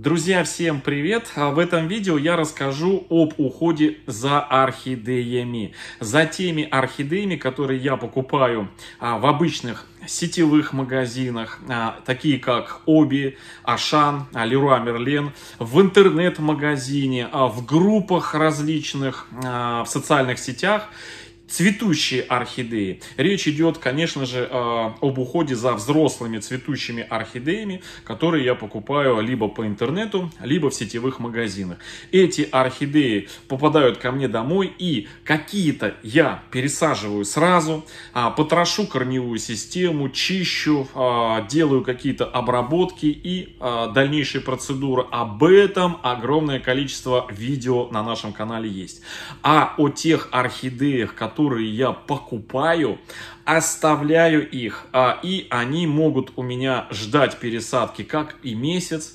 Друзья, всем привет! А в этом видео я расскажу об уходе за орхидеями, за теми орхидеями, которые я покупаю а, в обычных сетевых магазинах, а, такие как Оби, Ашан, Леруа Мерлен, в интернет-магазине, в группах различных, в социальных сетях цветущие орхидеи. Речь идет, конечно же, э, об уходе за взрослыми цветущими орхидеями, которые я покупаю либо по интернету, либо в сетевых магазинах. Эти орхидеи попадают ко мне домой и какие-то я пересаживаю сразу, а, потрошу корневую систему, чищу, а, делаю какие-то обработки и а, дальнейшие процедуры. Об этом огромное количество видео на нашем канале есть. А о тех орхидеях, которые которые я покупаю, оставляю их, а, и они могут у меня ждать пересадки как и месяц,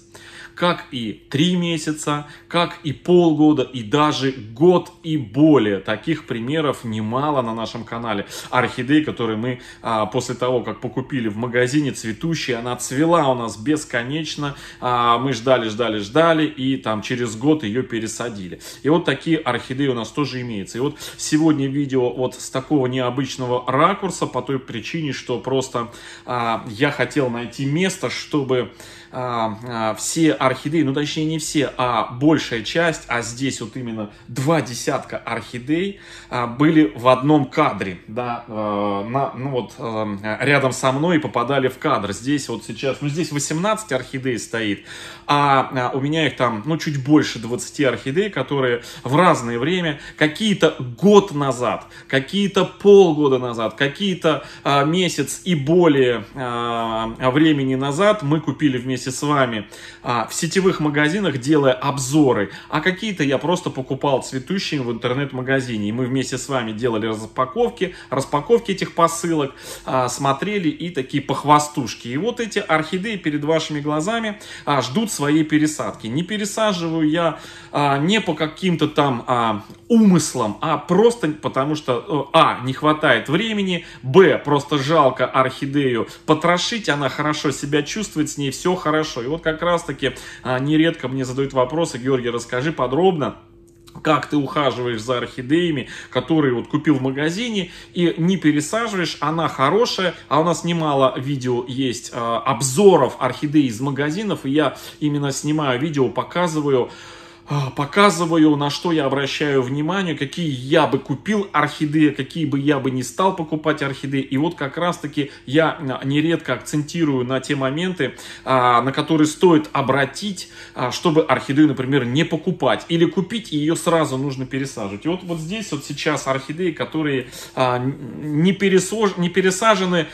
как и три месяца, как и полгода, и даже год и более. Таких примеров немало на нашем канале. Орхидей, которые мы а, после того, как покупили в магазине цветущие, она цвела у нас бесконечно. А, мы ждали, ждали, ждали, и там через год ее пересадили. И вот такие орхидеи у нас тоже имеются. И вот сегодня видео вот с такого необычного ракурса по той причине, что просто а, я хотел найти место, чтобы а, а, все орхидеи, ну точнее не все, а большая часть, а здесь вот именно два десятка орхидей а, были в одном кадре, да, на, ну вот рядом со мной и попадали в кадр. Здесь вот сейчас, ну здесь 18 орхидей стоит, а у меня их там, ну чуть больше 20 орхидей, которые в разное время, какие-то год назад, какие-то полгода назад, какие-то месяц и более времени назад мы купили вместе вместе с вами а, в сетевых магазинах, делая обзоры, а какие-то я просто покупал цветущие в интернет-магазине. И мы вместе с вами делали распаковки, распаковки этих посылок, а, смотрели и такие похвастушки. И вот эти орхидеи перед вашими глазами а, ждут своей пересадки. Не пересаживаю я а, не по каким-то там а, умыслам, а просто потому что, э, а, не хватает времени, б, просто жалко орхидею потрошить, она хорошо себя чувствует, с ней все хорошо хорошо. И вот как раз-таки а, нередко мне задают вопросы, Георгий, расскажи подробно, как ты ухаживаешь за орхидеями, которые вот купил в магазине, и не пересаживаешь, она хорошая, а у нас немало видео есть а, обзоров орхидей из магазинов, и я именно снимаю видео, показываю, а, показываю, на что я обращаю внимание, какие я бы купил орхидеи, какие бы я бы не стал покупать орхидеи. И вот как раз-таки я нередко акцентирую на те моменты, а, на которые стоит обратить, а, чтобы орхидею, например, не покупать. Или купить, и ее сразу нужно пересаживать. И вот, вот здесь вот сейчас орхидеи, которые не, пересож... не пересажены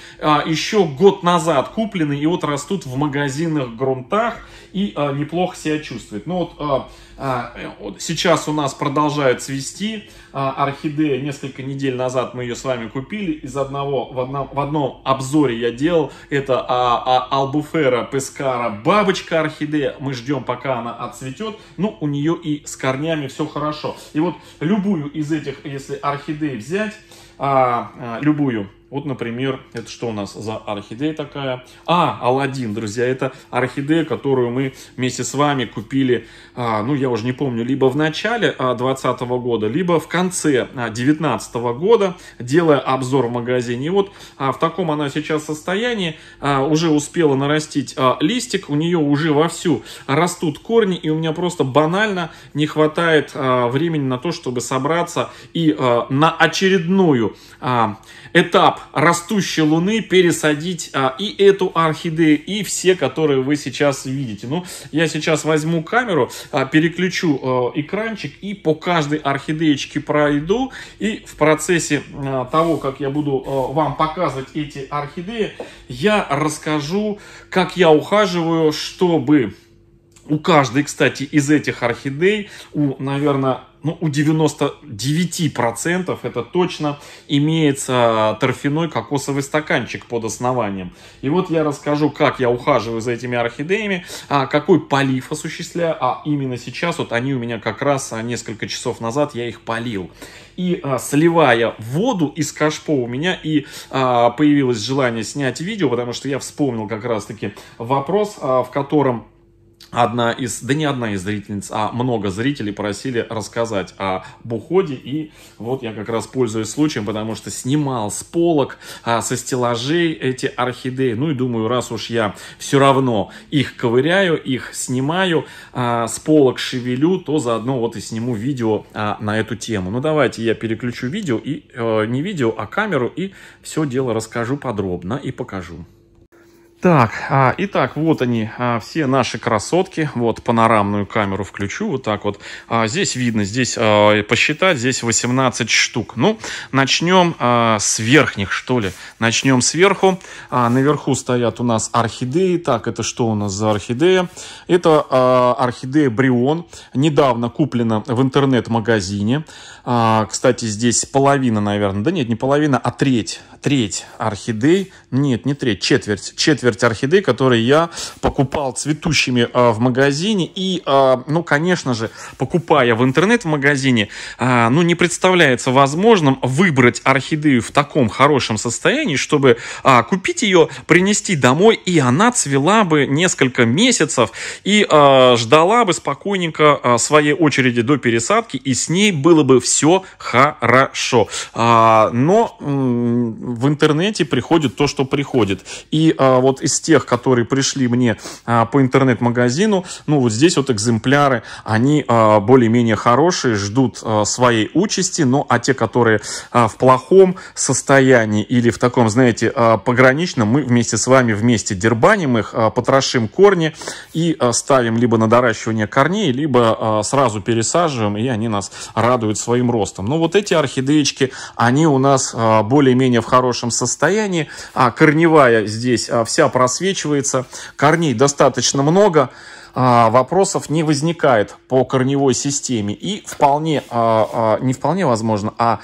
еще год назад, куплены, и вот растут в магазинах, грунтах и а, неплохо себя чувствует. Ну вот а, а, вот сейчас у нас продолжает цвести а, орхидея. Несколько недель назад мы ее с вами купили. Из одного, в одном, в одном обзоре я делал. Это а, а, Албуфера Пескара бабочка орхидея. Мы ждем, пока она отцветет. Ну, у нее и с корнями все хорошо. И вот любую из этих, если орхидей взять, а, а, любую, вот, например, это что у нас за орхидея такая? А, Алладин, друзья, это орхидея, которую мы вместе с вами купили, а, ну, я уже не помню, либо в начале 2020 а, года, либо в конце 2019 а, года, делая обзор в магазине. И вот а, в таком она сейчас состоянии, а, уже успела нарастить а, листик, у нее уже вовсю растут корни, и у меня просто банально не хватает а, времени на то, чтобы собраться и а, на очередную а, этап растущей Луны пересадить а, и эту орхидею, и все, которые вы сейчас видите. Ну, я сейчас возьму камеру, а, переключу а, экранчик и по каждой орхидеечке пройду. И в процессе а, того, как я буду а, вам показывать эти орхидеи, я расскажу, как я ухаживаю, чтобы у каждой, кстати, из этих орхидей, у, наверное, ну, у 99% это точно имеется а, торфяной кокосовый стаканчик под основанием. И вот я расскажу, как я ухаживаю за этими орхидеями, а, какой полив осуществляю, а именно сейчас, вот они у меня как раз а, несколько часов назад, я их полил. И а, сливая воду из кашпо у меня и а, появилось желание снять видео, потому что я вспомнил как раз-таки вопрос, а, в котором одна из, да не одна из зрительниц, а много зрителей просили рассказать о буходе. И вот я как раз пользуюсь случаем, потому что снимал с полок, а, со стеллажей эти орхидеи. Ну и думаю, раз уж я все равно их ковыряю, их снимаю, а, с полок шевелю, то заодно вот и сниму видео а, на эту тему. Ну давайте я переключу видео, и э, не видео, а камеру, и все дело расскажу подробно и покажу. Так, а, итак, вот они, а, все наши красотки. Вот панорамную камеру включу, вот так вот. А, здесь видно, здесь а, посчитать, здесь 18 штук. Ну, начнем а, с верхних, что ли. Начнем сверху. А, наверху стоят у нас орхидеи. Так, это что у нас за орхидея? Это а, орхидея Брион. Недавно куплена в интернет-магазине. А, кстати, здесь половина, наверное, да нет, не половина, а треть. Треть орхидей. Нет, не треть, четверть. Четверть четверть орхидей, которые я покупал цветущими э, в магазине. И, э, ну, конечно же, покупая в интернет-магазине, э, а, ну, не представляется возможным выбрать орхидею в таком хорошем состоянии, чтобы э, купить ее, принести домой, и она цвела бы несколько месяцев и э, ждала бы спокойненько э, своей очереди до пересадки, и с ней было бы все хорошо. Э, но в интернете приходит то, что приходит. И э, вот из тех, которые пришли мне а, по интернет-магазину, ну, вот здесь вот экземпляры, они а, более-менее хорошие, ждут а, своей участи, но ну, а те, которые в плохом состоянии или в таком, знаете, пограничном, мы вместе с вами вместе дербаним их, потрошим корни и ставим либо на доращивание корней, либо сразу пересаживаем, и они нас радуют своим ростом. Но ну, вот эти орхидеечки, они у нас более-менее в хорошем состоянии, а корневая здесь вся просвечивается, корней достаточно много, а, вопросов не возникает по корневой системе. И вполне, а, а, не вполне возможно, а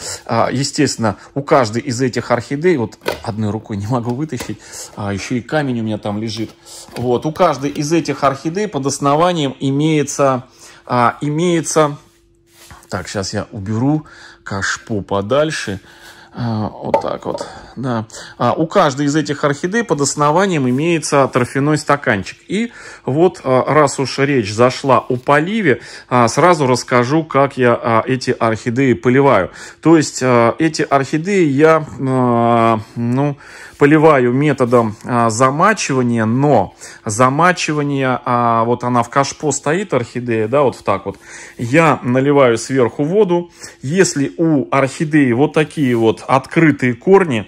естественно, у каждой из этих орхидей, вот одной рукой не могу вытащить, еще и камень у меня там лежит, вот, у каждой из этих орхидей под основанием имеется, имеется, так, сейчас я уберу кашпо подальше, вот так вот, да. А, у каждой из этих орхидей под основанием имеется торфяной стаканчик. И вот, а, раз уж речь зашла о поливе, а, сразу расскажу, как я а, эти орхидеи поливаю. То есть, эти орхидеи я, ну, поливаю методом замачивания, но замачивание, вот она в кашпо стоит, орхидея, да, вот так вот. Я наливаю сверху воду. Если у орхидеи вот такие вот открытые корни,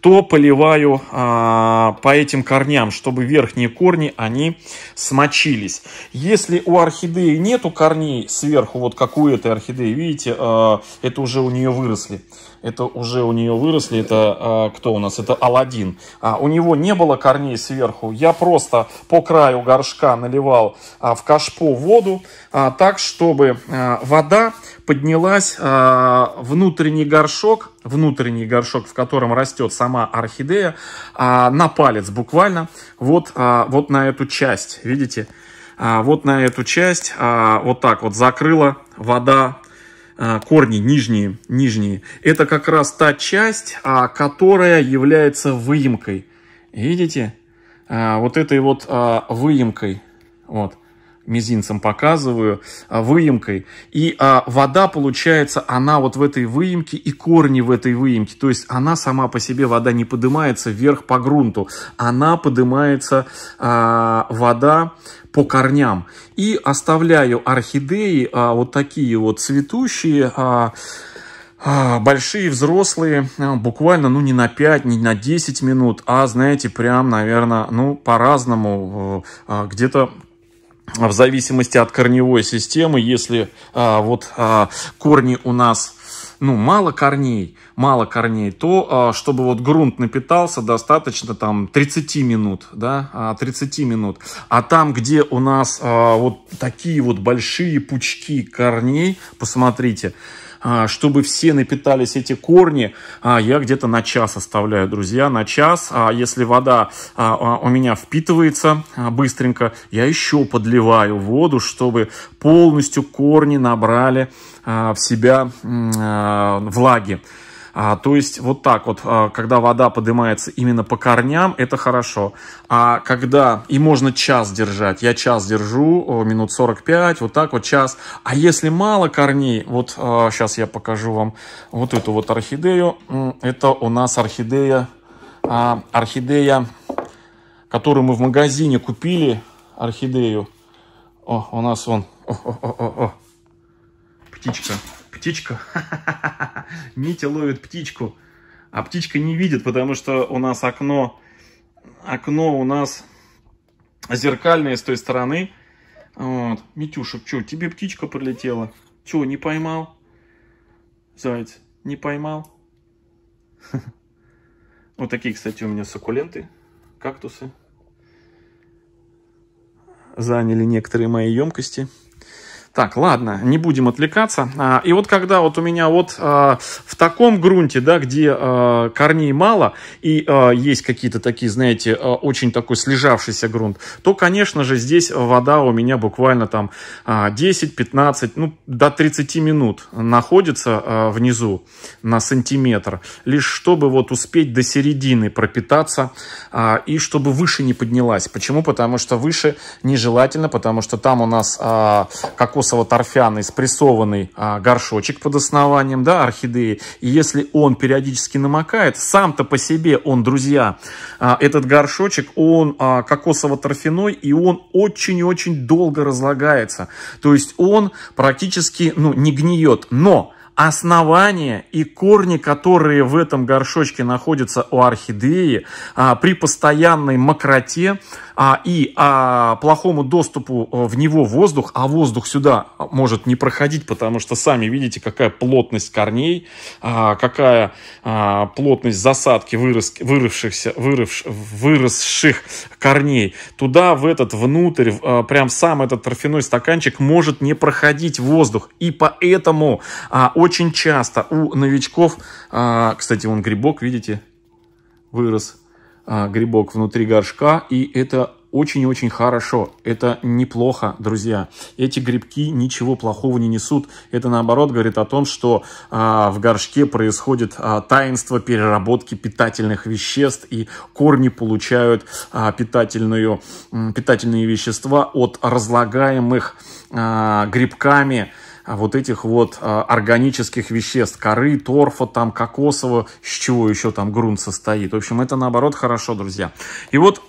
то поливаю а, по этим корням, чтобы верхние корни, они смочились. Если у орхидеи нету корней сверху, вот как у этой орхидеи, видите, а, это уже у нее выросли. Это уже у нее выросли, это а, кто у нас? Это Алладин. А, у него не было корней сверху, я просто по краю горшка наливал а, в кашпо воду, а, так, чтобы а, вода поднялась а, внутренний горшок, внутренний горшок, в котором растет сам сама орхидея, а, на палец буквально, вот, а, вот на эту часть, видите, а, вот на эту часть, а, вот так вот закрыла вода а, корни нижние, нижние, это как раз та часть, а, которая является выемкой. Видите? А, вот этой вот выемкой. Вот мизинцем показываю, а, выемкой. И а, вода получается, она вот в этой выемке и корни в этой выемке. То есть она сама по себе, вода не поднимается вверх по грунту. Она поднимается, а, вода по корням. И оставляю орхидеи, а, вот такие вот цветущие, а, а большие, взрослые, а, буквально, ну, не на 5, не на 10 минут, а, знаете, прям, наверное, ну, по-разному, где-то в зависимости от корневой системы, если а, вот а, корни у нас ну, мало корней, мало корней, то а, чтобы вот грунт напитался, достаточно там 30 минут, да, 30 а, минут. А там, где у нас а, вот такие вот большие пучки корней, посмотрите, а, чтобы все напитались эти корни, а, я где-то на час оставляю, друзья, на час. А, если вода у меня впитывается быстренько, я еще подливаю воду, чтобы полностью корни набрали в себя влаги. А, то есть вот так вот, а, когда вода поднимается именно по корням, это хорошо. А когда, и можно час держать, я час держу, минут 45, вот так вот час. А если мало корней, вот а, сейчас я покажу вам вот эту вот орхидею. Это у нас орхидея, а, орхидея, которую мы в магазине купили, орхидею. О, у нас он, о, о, о, о, о. птичка птичку. Митя ловит птичку, а птичка не видит, потому что у нас окно, окно у нас зеркальное с той стороны. Вот. Митюша, что, тебе птичка прилетела? Что, не поймал? Заяц, не поймал? Вот такие, кстати, у меня суккуленты, кактусы. Заняли некоторые мои емкости. Так, ладно, не будем отвлекаться. А, и вот когда вот у меня вот а, в таком грунте, да, где а, корней мало и есть какие-то такие, знаете, очень такой слежавшийся грунт, то, конечно же, здесь вода у меня буквально там 10-15, ну, до 30 минут находится внизу на сантиметр, лишь чтобы вот успеть до середины пропитаться и чтобы выше не поднялась. Почему? Потому что выше нежелательно, потому что там у нас какой косово-торфяный спрессованный а, горшочек под основанием, да, орхидеи. И если он периодически намокает, сам-то по себе он, друзья, а, этот горшочек, он а, кокосово-торфяной, и он очень и очень долго разлагается. То есть он практически, ну, не гниет. Но основание и корни, которые в этом горшочке находятся у орхидеи, а, при постоянной мокроте, а, и а, плохому доступу э, в него воздух, а воздух сюда может не проходить, потому что сами видите, какая плотность корней, а, какая а, плотность засадки вырос, выросшихся, вырос, выросших корней. Туда, в этот внутрь, а, прям сам этот торфяной стаканчик может не проходить воздух. И поэтому а, очень часто у новичков, а, кстати, он грибок, видите, вырос, а, грибок внутри горшка, и это очень и очень хорошо. Это неплохо, друзья. Эти грибки ничего плохого не несут. Это наоборот говорит о том, что а, в горшке происходит а, таинство переработки питательных веществ, и корни получают а, питательную, питательные вещества от разлагаемых а, грибками а вот этих вот а, органических веществ, коры, торфа, там, кокосового, с чего еще там грунт состоит. В общем, это наоборот хорошо, друзья. И вот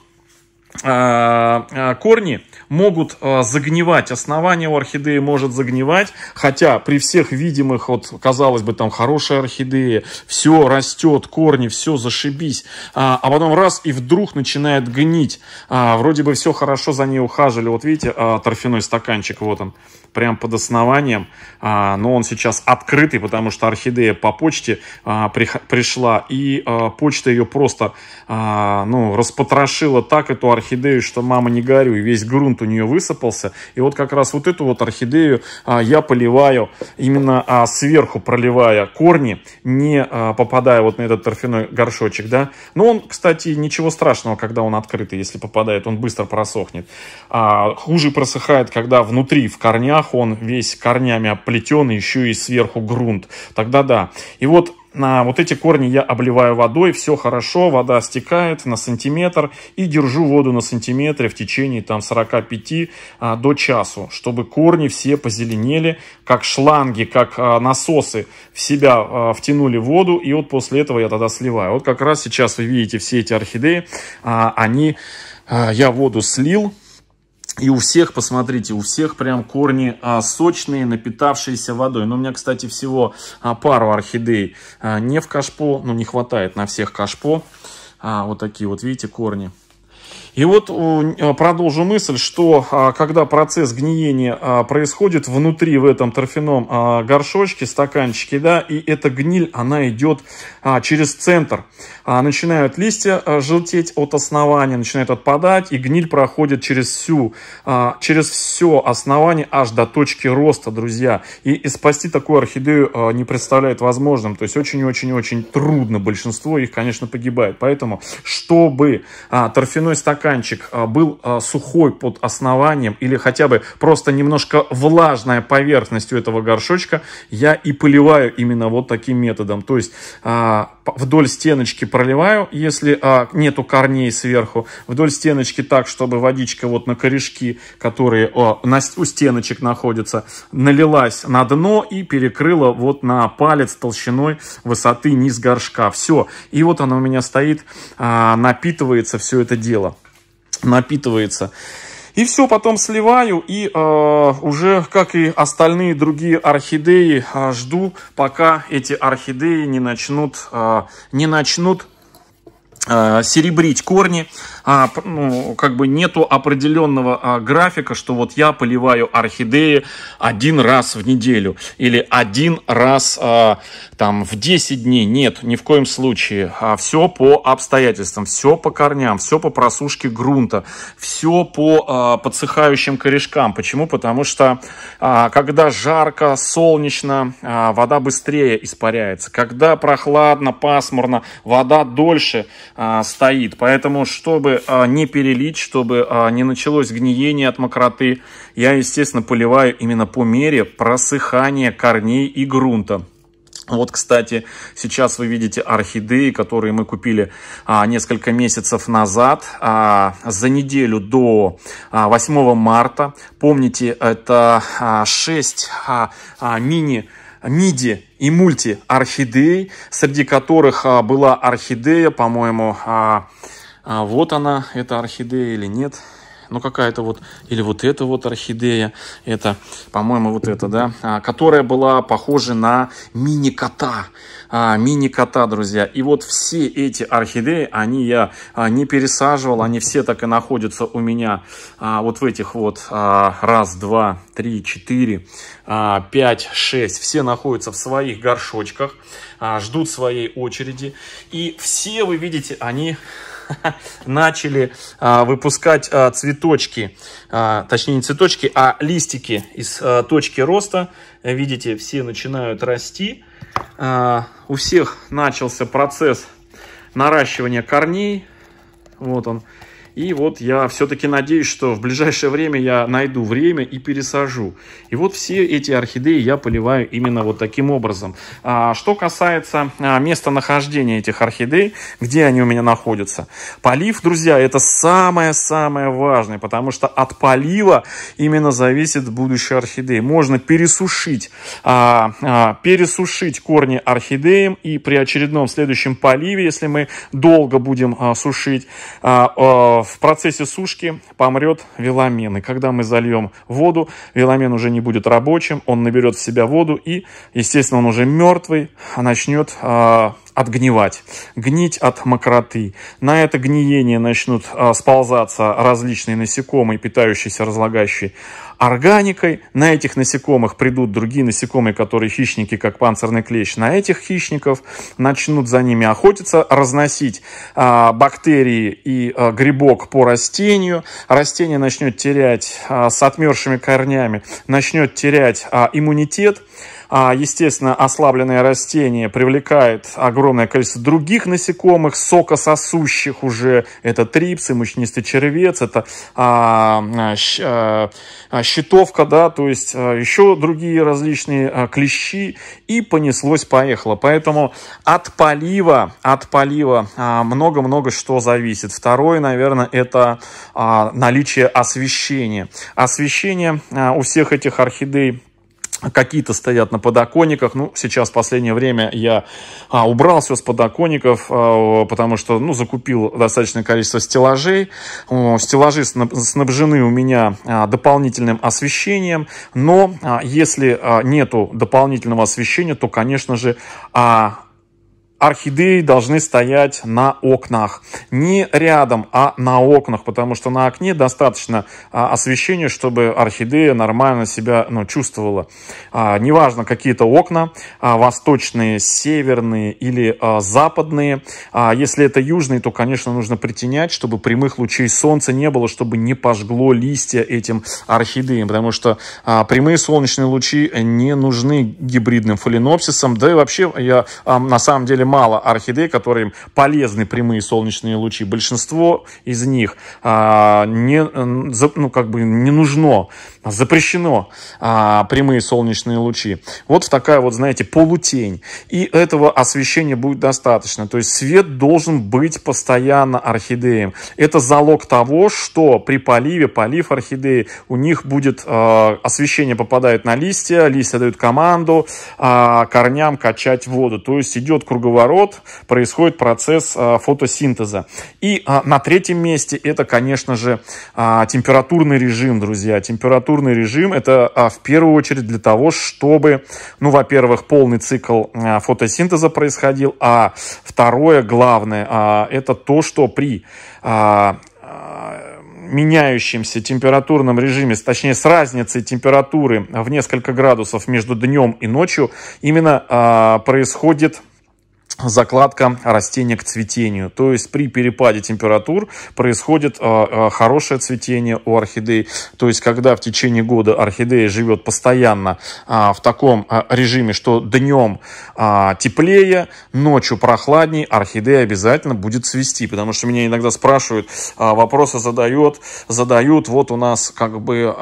а, корни могут загнивать, основание у орхидеи может загнивать, хотя при всех видимых, вот казалось бы, там хорошая орхидея, все растет, корни, все зашибись, а потом раз и вдруг начинает гнить, вроде бы все хорошо за ней ухаживали, вот видите, торфяной стаканчик, вот он, прям под основанием, а, но он сейчас открытый, потому что орхидея по почте а, при, пришла, и а, почта ее просто а, ну, распотрошила так эту орхидею, что мама не горюй, весь грунт у нее высыпался, и вот как раз вот эту вот орхидею а, я поливаю именно а, сверху, проливая корни, не а, попадая вот на этот торфяной горшочек, да, но он, кстати, ничего страшного, когда он открытый, если попадает, он быстро просохнет, а, хуже просыхает, когда внутри, в корнях, стенах он весь корнями оплетен, еще и сверху грунт. Тогда да. И вот на вот эти корни я обливаю водой, все хорошо, вода стекает на сантиметр и держу воду на сантиметре в течение там 45 а, до часу, чтобы корни все позеленели, как шланги, как а, насосы в себя а, втянули воду и вот после этого я тогда сливаю. Вот как раз сейчас вы видите все эти орхидеи, а, они, а, я воду слил, и у всех, посмотрите, у всех прям корни а, сочные, напитавшиеся водой. Но у меня, кстати, всего а, пару орхидей а, не в кашпо, ну не хватает на всех кашпо. А, вот такие вот, видите, корни. И вот а, продолжу мысль, что а, когда процесс гниения а, происходит внутри в этом торфяном горшочке, стаканчике, да, и эта гниль, она идет через центр. Начинают листья желтеть от основания, начинают отпадать, и гниль проходит через всю, через все основание аж до точки роста, друзья. И, и спасти такую орхидею не представляет возможным. То есть очень-очень-очень трудно. Большинство их, конечно, погибает. Поэтому, чтобы торфяной стакан стаканчик а, был а, сухой под основанием или хотя бы просто немножко влажная поверхность у этого горшочка, я и поливаю именно вот таким методом. То есть а, вдоль стеночки проливаю, если нету корней сверху, вдоль стеночки так, чтобы водичка вот на корешки, которые у стеночек находятся, налилась на дно и перекрыла вот на палец толщиной высоты низ горшка. Все. И вот она у меня стоит, напитывается все это дело. напитывается. И все, потом сливаю и э, уже, как и остальные другие орхидеи, э, жду, пока эти орхидеи не начнут, э, не начнут Э, серебрить корни, а, ну, как бы нету определенного а, графика, что вот я поливаю орхидеи один раз в неделю или один раз а, там в 10 дней. Нет, ни в коем случае. А, все по обстоятельствам, все по корням, все по просушке грунта, все по а, подсыхающим корешкам. Почему? Потому что а, когда жарко, солнечно, а, вода быстрее испаряется. Когда прохладно, пасмурно, вода дольше а, стоит. Поэтому, чтобы а, не перелить, чтобы а, не началось гниение от мокроты, я, естественно, поливаю именно по мере просыхания корней и грунта. Вот, кстати, сейчас вы видите орхидеи, которые мы купили а, несколько месяцев назад, а, за неделю до а, 8 марта. Помните, это а, 6 а, а, мини-миди и мульти-орхидей, среди которых а, была орхидея, по-моему, а, а, вот она, эта орхидея или нет, ну какая-то вот, или вот эта вот орхидея, это, по-моему, вот эта, да, а, которая была похожа на мини-кота а, мини-кота, друзья. И вот все эти орхидеи, они я а, не пересаживал, они все так и находятся у меня а, вот в этих вот а, раз, два, три, четыре, а, пять, шесть. Все находятся в своих горшочках, а, ждут своей очереди. И все, вы видите, они начали а, выпускать а, цветочки, а, точнее не цветочки, а листики из а, точки роста. Видите, все начинают расти. А, у всех начался процесс наращивания корней. Вот он, и вот я все-таки надеюсь, что в ближайшее время я найду время и пересажу. И вот все эти орхидеи я поливаю именно вот таким образом. А, что касается а, местонахождения этих орхидей, где они у меня находятся. Полив, друзья, это самое-самое важное, потому что от полива именно зависит будущее орхидеи. Можно пересушить, а, а, пересушить корни орхидеям и при очередном следующем поливе, если мы долго будем а, сушить, а, а, в процессе сушки помрет веломен. И когда мы зальем воду, веломен уже не будет рабочим, он наберет в себя воду и, естественно, он уже мертвый, а начнет э, отгнивать, гнить от мокроты. На это гниение начнут э, сползаться различные насекомые, питающиеся, разлагающие органикой, на этих насекомых придут другие насекомые, которые хищники, как панцирный клещ, на этих хищников, начнут за ними охотиться, разносить а, бактерии и а, грибок по растению, растение начнет терять а, с отмершими корнями, начнет терять а, иммунитет, а, естественно, ослабленное растение привлекает огромное количество других насекомых, сокососущих уже. Это трипсы, мучнистый червец, это а а, а, а, щитовка, да, то есть еще другие различные клещи. И понеслось, поехало. Поэтому от полива, от полива много-много что зависит. Второе, наверное, это наличие освещения. Освещение у всех этих орхидей Какие-то стоят на подоконниках. Ну, сейчас в последнее время я а, убрал все с подоконников, а, потому что, ну, закупил достаточное количество стеллажей. О, стеллажи снабжены у меня а, дополнительным освещением, но а, если а, нету дополнительного освещения, то, конечно же, а, орхидеи должны стоять на окнах. Не рядом, а на окнах, потому что на окне достаточно а, освещения, чтобы орхидея нормально себя ну, чувствовала. А, неважно, какие-то окна, а, восточные, северные или западные. А, если это южные, то, конечно, нужно притенять, чтобы прямых лучей солнца не было, чтобы не пожгло листья этим орхидеям, потому что прямые солнечные лучи не нужны гибридным фаленопсисам. Да и вообще, я на самом деле мало орхидей, которым полезны прямые солнечные лучи. Большинство из них а, не, ну, как бы не нужно, запрещено а, прямые солнечные лучи. Вот такая вот, знаете, полутень. И этого освещения будет достаточно. То есть свет должен быть постоянно орхидеем. Это залог того, что при поливе, полив орхидеи, у них будет а, освещение попадает на листья, листья дают команду а, корням качать воду. То есть идет круговая кислород, происходит процесс а, фотосинтеза. И а, на третьем месте это, конечно же, а, температурный режим, друзья. Температурный режим это в первую очередь для того, чтобы, ну, во-первых, полный цикл фотосинтеза происходил, а второе главное, это то, что при меняющемся температурном режиме, точнее с разницей температуры в несколько градусов между днем и ночью, именно э, происходит закладка растения к цветению. То есть при перепаде температур происходит а, а, хорошее цветение у орхидей. То есть когда в течение года орхидея живет постоянно а, в таком режиме, что днем теплее, ночью прохладней, орхидея обязательно будет цвести. Потому что меня иногда спрашивают, вопросы задают, задают, вот у нас как бы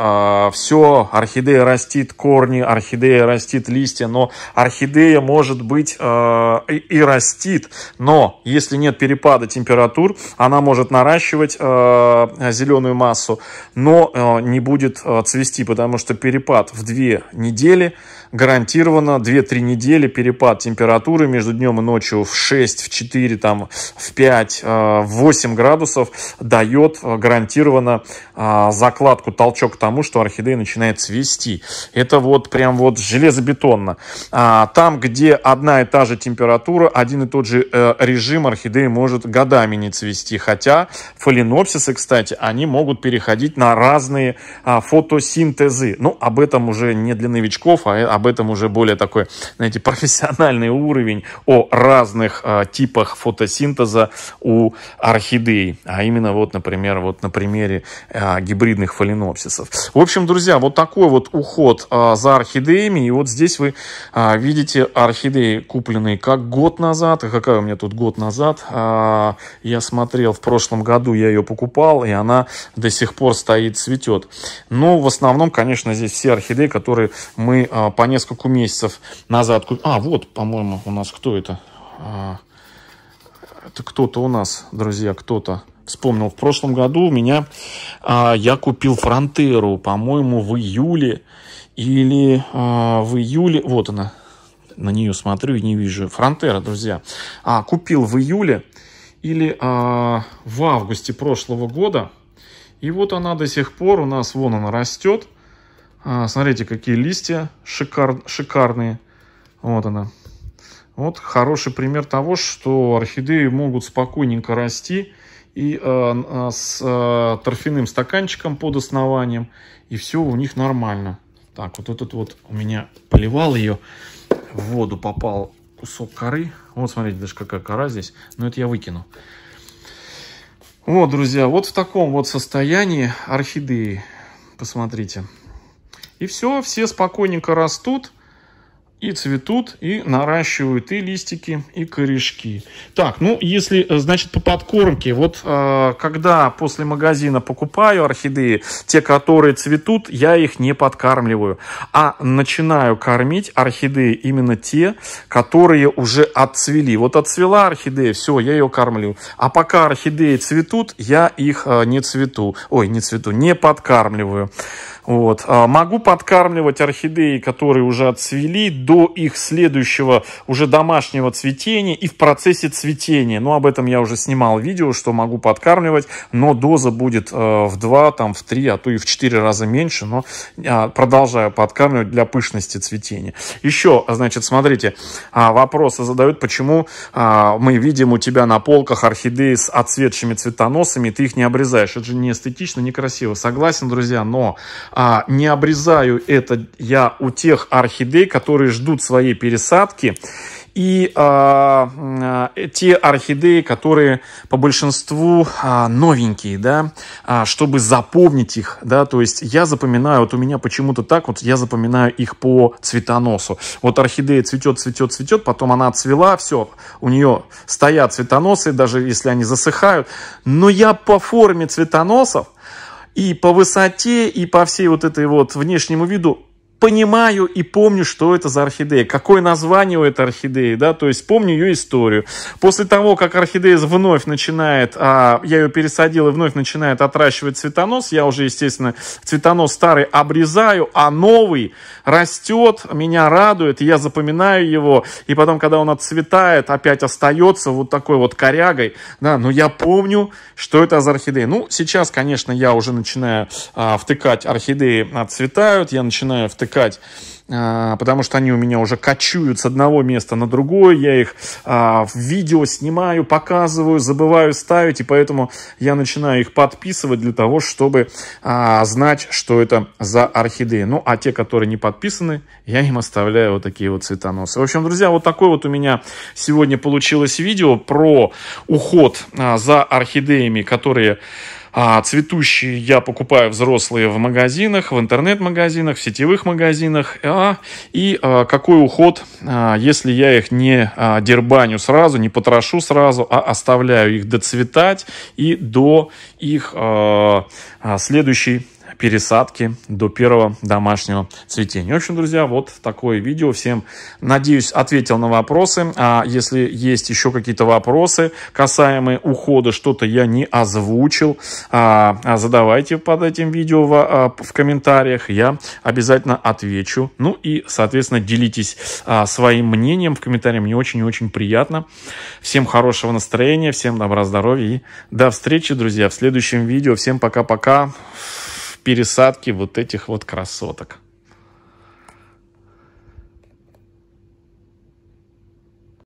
все, орхидея растит корни, орхидея растит листья, но орхидея может быть и подрастит, но если нет перепада температур, она может наращивать э, зеленую массу, но э, не будет э, цвести, потому что перепад в две недели – гарантированно 2-3 недели перепад температуры между днем и ночью в 6, в 4, там, в 5, э, в 8 градусов дает э, гарантированно э, закладку, толчок к тому, что орхидея начинает цвести. Это вот прям вот железобетонно. А, там, где одна и та же температура, один и тот же режим орхидеи может годами не цвести. Хотя фаленопсисы, кстати, они могут переходить на разные а, фотосинтезы. Ну, об этом уже не для новичков, а, а об этом уже более такой, знаете, профессиональный уровень о разных э, типах фотосинтеза у орхидей, а именно вот, например, вот на примере э, гибридных фаленопсисов. В общем, друзья, вот такой вот уход э, за орхидеями, и вот здесь вы э, видите орхидеи, купленные как год назад, и какая у меня тут год назад, э, я смотрел в прошлом году, я ее покупал, и она до сих пор стоит, цветет. Но ну, в основном, конечно, здесь все орхидеи, которые мы э, по несколько месяцев назад. А, вот, по-моему, у нас кто это? А, это кто-то у нас, друзья, кто-то вспомнил. В прошлом году у меня а, я купил Фронтеру, по-моему, в июле или а, в июле. Вот она. На нее смотрю и не вижу. Фронтера, друзья. А, купил в июле или а, в августе прошлого года. И вот она до сих пор у нас, вон она растет. А, смотрите, какие листья шикар, шикарные. Вот она. Вот хороший пример того, что орхидеи могут спокойненько расти и э, с э, торфяным стаканчиком под основанием, и все у них нормально. Так, вот этот вот у меня поливал ее, в воду попал кусок коры. Вот, смотрите, даже какая кора здесь. Но это я выкину. Вот, друзья, вот в таком вот состоянии орхидеи. Посмотрите. И все, все спокойненько растут и цветут, и наращивают и листики, и корешки. Так, ну, если, э, значит, по подкормке, вот э, когда после магазина покупаю орхидеи, те, которые цветут, я их не подкармливаю, а начинаю кормить орхидеи именно те, которые уже отцвели. Вот отцвела орхидея, все, я ее кормлю. А пока орхидеи цветут, я их э, не цвету, ой, не цвету, не подкармливаю. Вот. А могу подкармливать орхидеи, которые уже отцвели, до их следующего уже домашнего цветения и в процессе цветения. ну, об этом я уже снимал видео, что могу подкармливать, но доза будет э, в 2, там, в 3, а то и в 4 раза меньше, но а, продолжаю подкармливать для пышности цветения. Еще, значит, смотрите, а, вопросы задают, почему мы видим у тебя на полках орхидеи с отцветшими цветоносами, ты их не обрезаешь. Это же не эстетично, некрасиво. Согласен, друзья, но а, не обрезаю это я у тех орхидей, которые ждут своей пересадки. И а, а, те орхидеи, которые по большинству а, новенькие, да, а, чтобы запомнить их, да, то есть я запоминаю, вот у меня почему-то так вот, я запоминаю их по цветоносу. Вот орхидея цветет, цветет, цветет, потом она отцвела, все, у нее стоят цветоносы, даже если они засыхают, но я по форме цветоносов и по высоте, и по всей вот этой вот внешнему виду понимаю и помню, что это за орхидея, какое название у этой орхидеи, да, то есть помню ее историю. После того, как орхидея вновь начинает, а, я ее пересадил и вновь начинает отращивать цветонос, я уже, естественно, цветонос старый обрезаю, а новый растет, меня радует, я запоминаю его, и потом, когда он отцветает, опять остается вот такой вот корягой, да, но я помню, что это за орхидея. Ну, сейчас, конечно, я уже начинаю а, втыкать орхидеи, отцветают, я начинаю втыкать привлекать, а, потому что они у меня уже кочуют с одного места на другое, я их а, в видео снимаю, показываю, забываю ставить, и поэтому я начинаю их подписывать для того, чтобы а, знать, что это за орхидеи. Ну, а те, которые не подписаны, я им оставляю вот такие вот цветоносы. В общем, друзья, вот такое вот у меня сегодня получилось видео про уход за орхидеями, которые а цветущие я покупаю взрослые в магазинах, в интернет-магазинах, в сетевых магазинах. А, и а, какой уход, а, если я их не а, дербаню сразу, не потрошу сразу, а оставляю их доцветать и до их а, а, следующей пересадки до первого домашнего цветения. В общем, друзья, вот такое видео. Всем, надеюсь, ответил на вопросы. А если есть еще какие-то вопросы касаемые ухода, что-то я не озвучил, а, а задавайте под этим видео в, а, в комментариях. Я обязательно отвечу. Ну и, соответственно, делитесь а, своим мнением в комментариях. Мне очень и очень приятно. Всем хорошего настроения, всем добра, здоровья и до встречи, друзья, в следующем видео. Всем пока-пока пересадке вот этих вот красоток.